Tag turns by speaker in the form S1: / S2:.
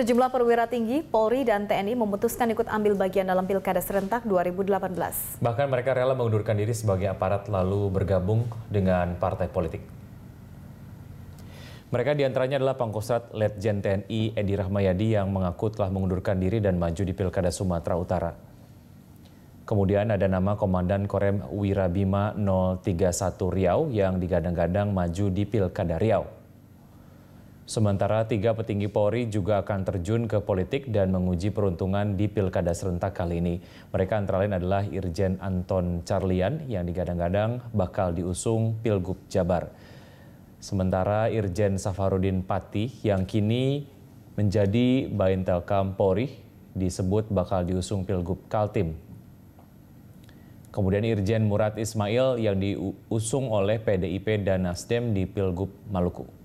S1: Sejumlah perwira tinggi, Polri dan TNI memutuskan ikut ambil bagian dalam Pilkada Serentak 2018. Bahkan mereka rela mengundurkan diri sebagai aparat lalu bergabung dengan partai politik. Mereka diantaranya adalah Pangkostrat Letjen TNI Edi Rahmayadi yang mengaku telah mengundurkan diri dan maju di Pilkada Sumatera Utara. Kemudian ada nama Komandan Korem Wirabima 031 Riau yang digadang-gadang maju di Pilkada Riau. Sementara tiga petinggi Polri juga akan terjun ke politik dan menguji peruntungan di Pilkada Serentak kali ini. Mereka antara lain adalah Irjen Anton Carlian yang digadang-gadang bakal diusung Pilgub Jabar. Sementara Irjen Safarudin Pati yang kini menjadi Bintelkam Polri disebut bakal diusung Pilgub Kaltim. Kemudian Irjen Murad Ismail yang diusung oleh PDIP dan Nasdem di Pilgub Maluku.